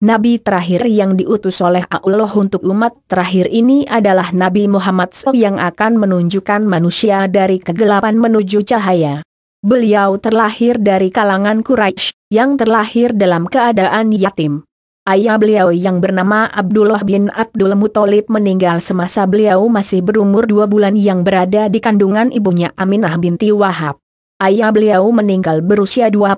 Nabi terakhir yang diutus oleh Allah untuk umat terakhir ini adalah Nabi Muhammad SAW yang akan menunjukkan manusia dari kegelapan menuju cahaya. Beliau terlahir dari kalangan Quraisy yang terlahir dalam keadaan yatim. Ayah beliau yang bernama Abdullah bin Abdul Muthalib meninggal semasa beliau masih berumur dua bulan yang berada di kandungan ibunya Aminah binti Wahab. Ayah beliau meninggal berusia 25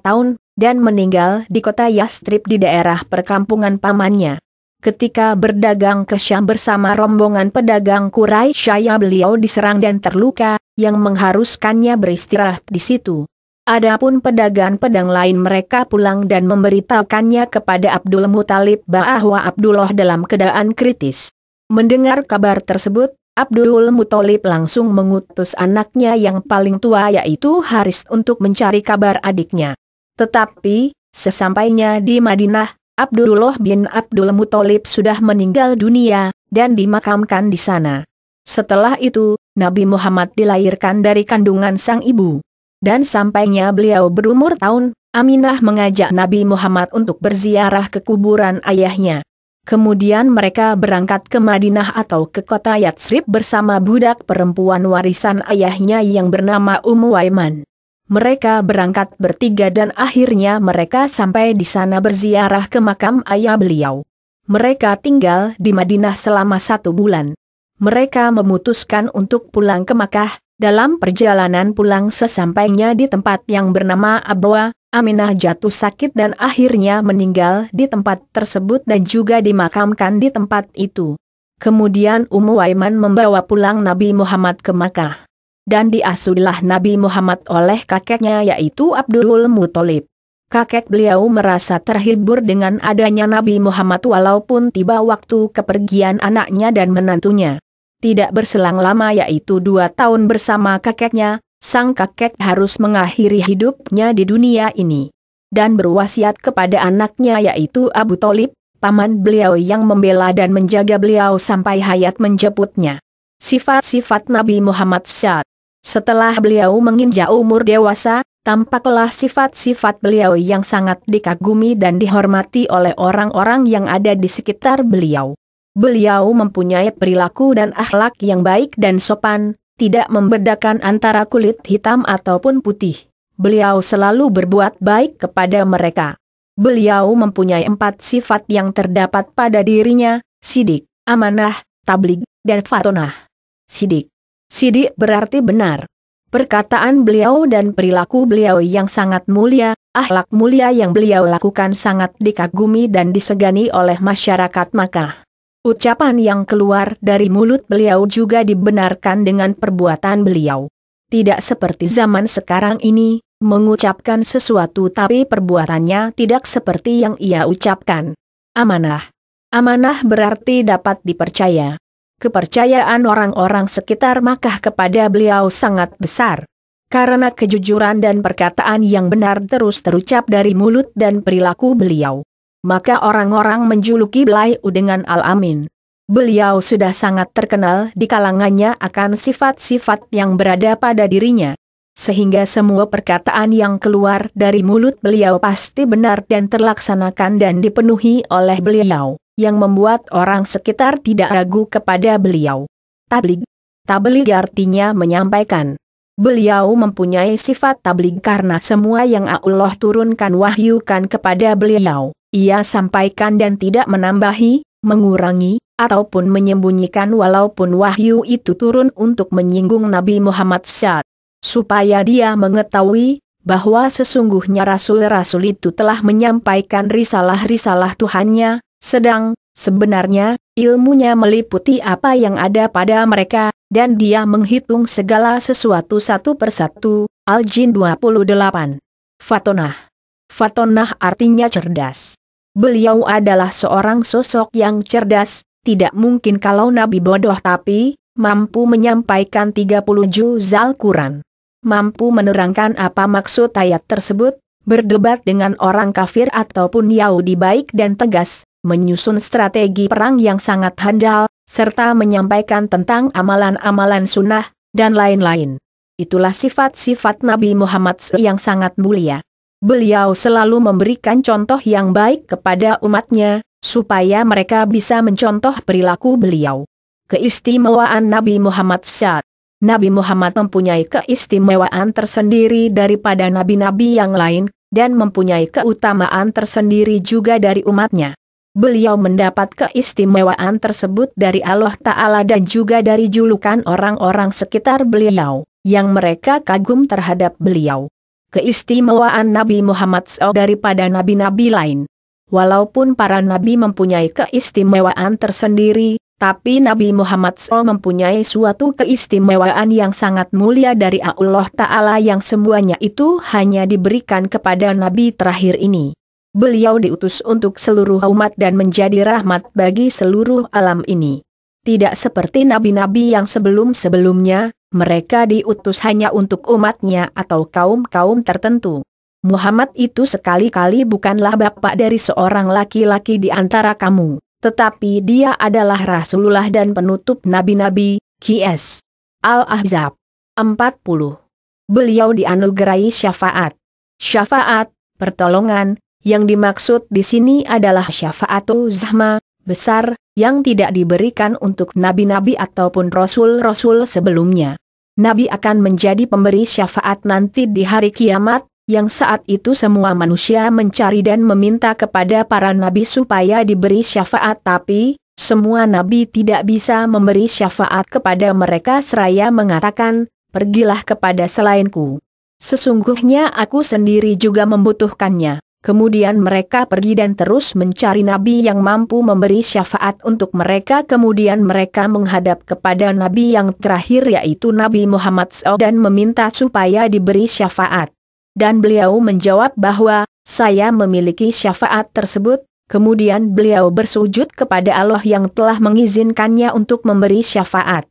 tahun, dan meninggal di kota Yastrip di daerah perkampungan pamannya. Ketika berdagang ke Syam bersama rombongan pedagang Kurai, Syaya beliau diserang dan terluka, yang mengharuskannya beristirahat di situ. Adapun pedagang pedang lain mereka pulang dan memberitahukannya kepada Abdul Muthalib bahwa Abdullah dalam keadaan kritis. Mendengar kabar tersebut, Abdul Muthalib langsung mengutus anaknya yang paling tua yaitu Haris untuk mencari kabar adiknya. Tetapi, sesampainya di Madinah, Abdullah bin Abdul Muthalib sudah meninggal dunia, dan dimakamkan di sana. Setelah itu, Nabi Muhammad dilahirkan dari kandungan sang ibu. Dan sampainya beliau berumur tahun, Aminah mengajak Nabi Muhammad untuk berziarah ke kuburan ayahnya. Kemudian mereka berangkat ke Madinah atau ke kota Yatsrib bersama budak perempuan warisan ayahnya yang bernama Ummu Aiman. Mereka berangkat bertiga dan akhirnya mereka sampai di sana berziarah ke makam ayah beliau. Mereka tinggal di Madinah selama satu bulan. Mereka memutuskan untuk pulang ke Makkah, dalam perjalanan pulang sesampainya di tempat yang bernama Abwa, Aminah jatuh sakit dan akhirnya meninggal di tempat tersebut dan juga dimakamkan di tempat itu. Kemudian Ummu Aiman membawa pulang Nabi Muhammad ke Makkah dan diasuhlah Nabi Muhammad oleh kakeknya yaitu Abdul Muthalib. Kakek beliau merasa terhibur dengan adanya Nabi Muhammad walaupun tiba waktu kepergian anaknya dan menantunya. Tidak berselang lama yaitu dua tahun bersama kakeknya, sang kakek harus mengakhiri hidupnya di dunia ini. Dan berwasiat kepada anaknya yaitu Abu Talib, paman beliau yang membela dan menjaga beliau sampai hayat menjemputnya. Sifat-sifat Nabi Muhammad syad. Setelah beliau menginjak umur dewasa, tampaklah sifat-sifat beliau yang sangat dikagumi dan dihormati oleh orang-orang yang ada di sekitar beliau. Beliau mempunyai perilaku dan akhlak yang baik dan sopan, tidak membedakan antara kulit hitam ataupun putih. Beliau selalu berbuat baik kepada mereka. Beliau mempunyai empat sifat yang terdapat pada dirinya, sidik, amanah, tablig, dan fatonah. Sidik Sidik berarti benar. Perkataan beliau dan perilaku beliau yang sangat mulia, akhlak mulia yang beliau lakukan sangat dikagumi dan disegani oleh masyarakat Makkah. Ucapan yang keluar dari mulut beliau juga dibenarkan dengan perbuatan beliau. Tidak seperti zaman sekarang ini, mengucapkan sesuatu tapi perbuatannya tidak seperti yang ia ucapkan. Amanah. Amanah berarti dapat dipercaya kepercayaan orang-orang sekitar Makkah kepada beliau sangat besar. Karena kejujuran dan perkataan yang benar terus terucap dari mulut dan perilaku beliau. Maka orang-orang menjuluki beliau dengan Al-Amin. Beliau sudah sangat terkenal di kalangannya akan sifat-sifat yang berada pada dirinya. Sehingga semua perkataan yang keluar dari mulut beliau pasti benar dan terlaksanakan dan dipenuhi oleh beliau yang membuat orang sekitar tidak ragu kepada beliau. Tablig. Tablig artinya menyampaikan. Beliau mempunyai sifat tablig karena semua yang Allah turunkan wahyukan kepada beliau, ia sampaikan dan tidak menambahi, mengurangi, ataupun menyembunyikan walaupun wahyu itu turun untuk menyinggung Nabi Muhammad SAW. Supaya dia mengetahui bahwa sesungguhnya rasul-rasul itu telah menyampaikan risalah-risalah Tuhannya, sedang, sebenarnya, ilmunya meliputi apa yang ada pada mereka, dan dia menghitung segala sesuatu satu persatu, Aljin 28. Fatonah. Fatonah artinya cerdas. Beliau adalah seorang sosok yang cerdas, tidak mungkin kalau Nabi bodoh tapi, mampu menyampaikan 30 juz Al-Quran. Mampu menerangkan apa maksud ayat tersebut, berdebat dengan orang kafir ataupun Yahudi baik dan tegas, menyusun strategi perang yang sangat handal, serta menyampaikan tentang amalan-amalan sunnah, dan lain-lain. Itulah sifat-sifat Nabi Muhammad yang sangat mulia. Beliau selalu memberikan contoh yang baik kepada umatnya, supaya mereka bisa mencontoh perilaku beliau. Keistimewaan Nabi Muhammad Syad. Nabi Muhammad mempunyai keistimewaan tersendiri daripada nabi-nabi yang lain, dan mempunyai keutamaan tersendiri juga dari umatnya. Beliau mendapat keistimewaan tersebut dari Allah Ta'ala dan juga dari julukan orang-orang sekitar beliau, yang mereka kagum terhadap beliau. Keistimewaan Nabi Muhammad SAW daripada nabi-nabi lain. Walaupun para nabi mempunyai keistimewaan tersendiri, tapi Nabi Muhammad SAW mempunyai suatu keistimewaan yang sangat mulia dari Allah Ta'ala yang semuanya itu hanya diberikan kepada nabi terakhir ini. Beliau diutus untuk seluruh umat dan menjadi rahmat bagi seluruh alam ini. Tidak seperti nabi-nabi yang sebelum-sebelumnya, mereka diutus hanya untuk umatnya atau kaum-kaum tertentu. Muhammad itu sekali-kali bukanlah bapak dari seorang laki-laki di antara kamu, tetapi dia adalah Rasulullah dan penutup nabi-nabi, Qs. Al-Ahzab 40. Beliau dianugerai syafaat. Syafaat, pertolongan, yang dimaksud di sini adalah syafaatul zahma, besar, yang tidak diberikan untuk nabi-nabi ataupun rasul-rasul sebelumnya. Nabi akan menjadi pemberi syafaat nanti di hari kiamat, yang saat itu semua manusia mencari dan meminta kepada para nabi supaya diberi syafaat tapi, semua nabi tidak bisa memberi syafaat kepada mereka seraya mengatakan, pergilah kepada selainku. Sesungguhnya aku sendiri juga membutuhkannya. Kemudian mereka pergi dan terus mencari nabi yang mampu memberi syafaat untuk mereka. Kemudian mereka menghadap kepada nabi yang terakhir yaitu Nabi Muhammad SAW dan meminta supaya diberi syafaat. Dan beliau menjawab bahwa, saya memiliki syafaat tersebut, Kemudian beliau bersujud kepada Allah yang telah mengizinkannya untuk memberi syafaat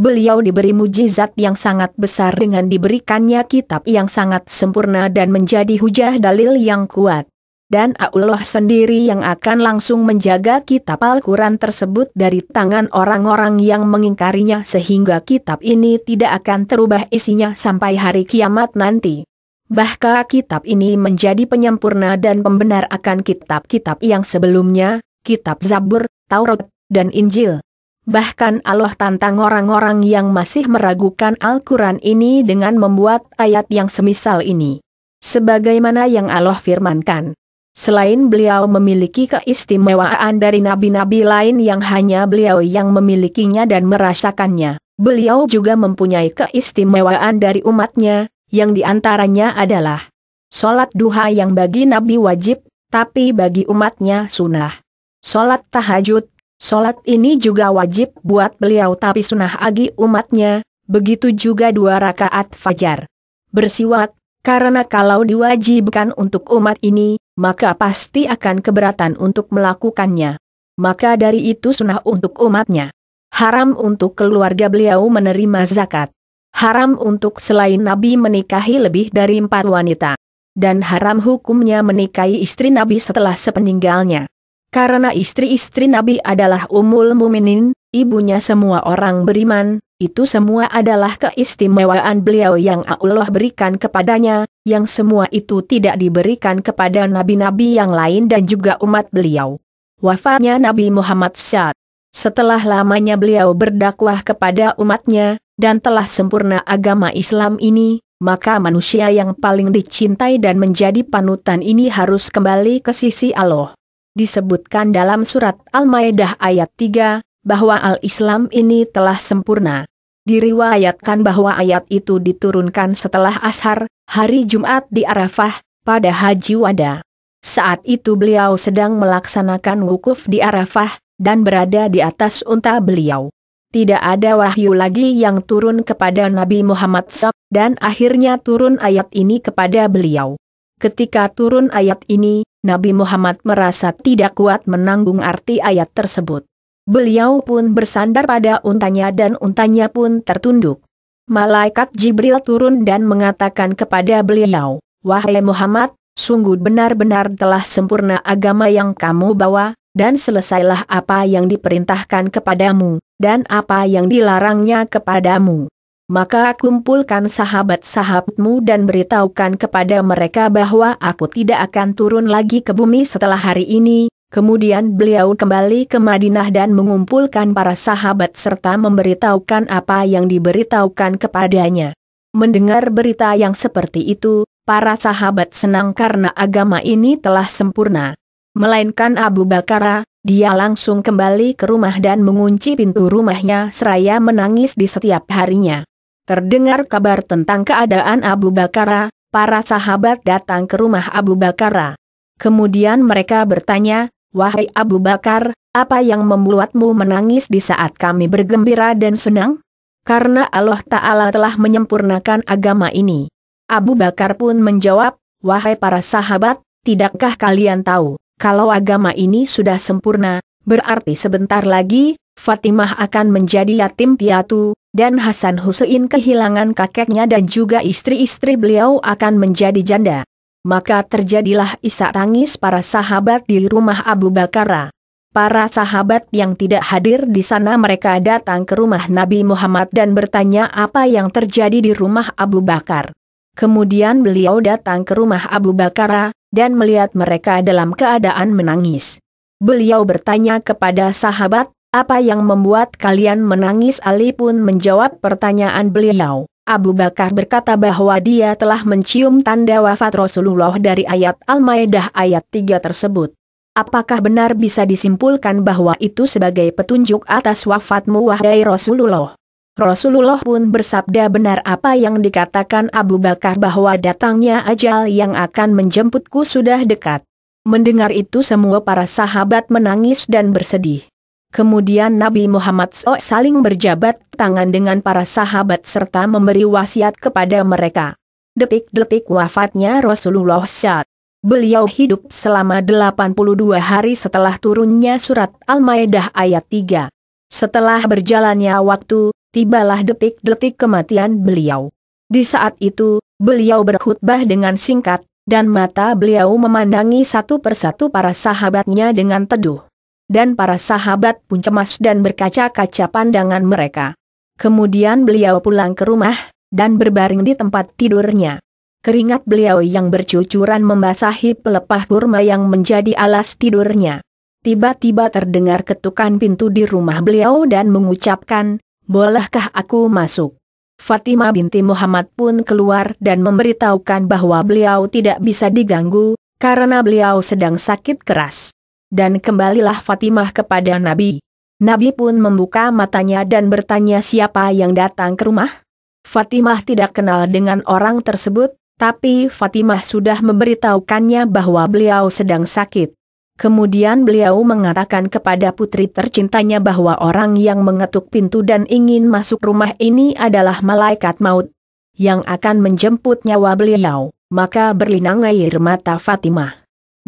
beliau diberi mujizat yang sangat besar dengan diberikannya kitab yang sangat sempurna dan menjadi hujah dalil yang kuat. Dan Allah sendiri yang akan langsung menjaga kitab Al-Quran tersebut dari tangan orang-orang yang mengingkarinya sehingga kitab ini tidak akan terubah isinya sampai hari kiamat nanti. Bahkan kitab ini menjadi penyempurna dan pembenar akan kitab-kitab yang sebelumnya, kitab Zabur, Taurat, dan Injil. Bahkan Allah tantang orang-orang yang masih meragukan Al-Quran ini dengan membuat ayat yang semisal ini. Sebagaimana yang Allah firmankan. Selain beliau memiliki keistimewaan dari nabi-nabi lain yang hanya beliau yang memilikinya dan merasakannya, beliau juga mempunyai keistimewaan dari umatnya, yang diantaranya adalah solat duha yang bagi nabi wajib, tapi bagi umatnya sunnah. Solat tahajud, Sholat ini juga wajib buat beliau tapi sunnah agi umatnya, begitu juga dua rakaat fajar. Bersiwak, karena kalau diwajibkan untuk umat ini, maka pasti akan keberatan untuk melakukannya. Maka dari itu sunnah untuk umatnya. Haram untuk keluarga beliau menerima zakat. Haram untuk selain Nabi menikahi lebih dari empat wanita. Dan haram hukumnya menikahi istri Nabi setelah sepeninggalnya. Karena istri-istri Nabi adalah umul muminin, ibunya semua orang beriman, itu semua adalah keistimewaan beliau yang Allah berikan kepadanya, yang semua itu tidak diberikan kepada nabi-nabi yang lain dan juga umat beliau. Wafatnya Nabi Muhammad Syad. Setelah lamanya beliau berdakwah kepada umatnya, dan telah sempurna agama Islam ini, maka manusia yang paling dicintai dan menjadi panutan ini harus kembali ke sisi Allah disebutkan dalam surat Al-Maidah ayat 3, bahwa Al-Islam ini telah sempurna. Diriwayatkan bahwa ayat itu diturunkan setelah ashar, hari Jumat di Arafah, pada Haji Wada. Saat itu beliau sedang melaksanakan wukuf di Arafah, dan berada di atas unta beliau. Tidak ada wahyu lagi yang turun kepada Nabi Muhammad SAW, dan akhirnya turun ayat ini kepada beliau. Ketika turun ayat ini, Nabi Muhammad merasa tidak kuat menanggung arti ayat tersebut. Beliau pun bersandar pada untanya dan untanya pun tertunduk. Malaikat Jibril turun dan mengatakan kepada beliau, Wahai Muhammad, sungguh benar-benar telah sempurna agama yang kamu bawa, dan selesailah apa yang diperintahkan kepadamu, dan apa yang dilarangnya kepadamu maka kumpulkan sahabat-sahabatmu dan beritahukan kepada mereka bahwa aku tidak akan turun lagi ke bumi setelah hari ini. Kemudian beliau kembali ke Madinah dan mengumpulkan para sahabat serta memberitahukan apa yang diberitahukan kepadanya. Mendengar berita yang seperti itu, para sahabat senang karena agama ini telah sempurna. Melainkan Abu Bakar, dia langsung kembali ke rumah dan mengunci pintu rumahnya seraya menangis di setiap harinya. Terdengar kabar tentang keadaan Abu Bakara, para sahabat datang ke rumah Abu Bakara. Kemudian mereka bertanya, Wahai Abu Bakar, apa yang membuatmu menangis di saat kami bergembira dan senang? Karena Allah Ta'ala telah menyempurnakan agama ini. Abu Bakar pun menjawab, Wahai para sahabat, tidakkah kalian tahu, kalau agama ini sudah sempurna, berarti sebentar lagi, Fatimah akan menjadi yatim piatu, dan Hasan Hussein kehilangan kakeknya dan juga istri-istri beliau akan menjadi janda. Maka terjadilah isak tangis para sahabat di rumah Abu Bakara. Para sahabat yang tidak hadir di sana mereka datang ke rumah Nabi Muhammad dan bertanya apa yang terjadi di rumah Abu Bakar. Kemudian beliau datang ke rumah Abu Bakara, dan melihat mereka dalam keadaan menangis. Beliau bertanya kepada sahabat, apa yang membuat kalian menangis Ali pun menjawab pertanyaan beliau. Abu Bakar berkata bahwa dia telah mencium tanda wafat Rasulullah dari ayat Al-Maidah ayat 3 tersebut. Apakah benar bisa disimpulkan bahwa itu sebagai petunjuk atas wafatmu wahai Rasulullah? Rasulullah pun bersabda benar apa yang dikatakan Abu Bakar bahwa datangnya ajal yang akan menjemputku sudah dekat. Mendengar itu semua para sahabat menangis dan bersedih. Kemudian Nabi Muhammad SAW saling berjabat tangan dengan para sahabat serta memberi wasiat kepada mereka. Detik-detik wafatnya Rasulullah SAW. Beliau hidup selama 82 hari setelah turunnya surat Al-Maidah ayat 3. Setelah berjalannya waktu, tibalah detik-detik kematian beliau. Di saat itu, beliau berkhutbah dengan singkat, dan mata beliau memandangi satu persatu para sahabatnya dengan teduh dan para sahabat pun cemas dan berkaca-kaca pandangan mereka. Kemudian beliau pulang ke rumah, dan berbaring di tempat tidurnya. Keringat beliau yang bercucuran membasahi pelepah kurma yang menjadi alas tidurnya. Tiba-tiba terdengar ketukan pintu di rumah beliau dan mengucapkan, bolehkah aku masuk? Fatima binti Muhammad pun keluar dan memberitahukan bahwa beliau tidak bisa diganggu, karena beliau sedang sakit keras dan kembalilah Fatimah kepada Nabi. Nabi pun membuka matanya dan bertanya siapa yang datang ke rumah. Fatimah tidak kenal dengan orang tersebut, tapi Fatimah sudah memberitahukannya bahwa beliau sedang sakit. Kemudian beliau mengatakan kepada putri tercintanya bahwa orang yang mengetuk pintu dan ingin masuk rumah ini adalah malaikat maut yang akan menjemput nyawa beliau, maka berlinang air mata Fatimah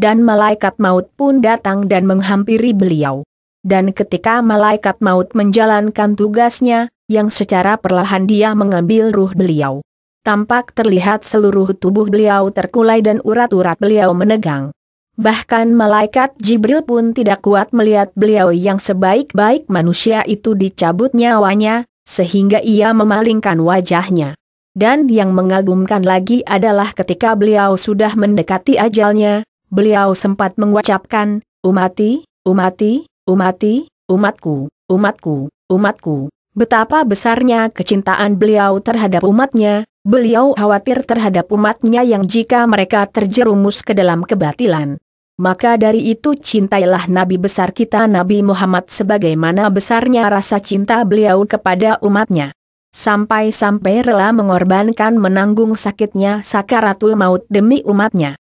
dan malaikat maut pun datang dan menghampiri beliau. Dan ketika malaikat maut menjalankan tugasnya, yang secara perlahan dia mengambil ruh beliau. Tampak terlihat seluruh tubuh beliau terkulai dan urat-urat beliau menegang. Bahkan malaikat Jibril pun tidak kuat melihat beliau yang sebaik-baik manusia itu dicabut nyawanya, sehingga ia memalingkan wajahnya. Dan yang mengagumkan lagi adalah ketika beliau sudah mendekati ajalnya, beliau sempat mengucapkan, Umati, umati, umati, umatku, umatku, umatku. Betapa besarnya kecintaan beliau terhadap umatnya, beliau khawatir terhadap umatnya yang jika mereka terjerumus ke dalam kebatilan. Maka dari itu cintailah Nabi besar kita Nabi Muhammad sebagaimana besarnya rasa cinta beliau kepada umatnya. Sampai-sampai rela mengorbankan menanggung sakitnya sakaratul maut demi umatnya.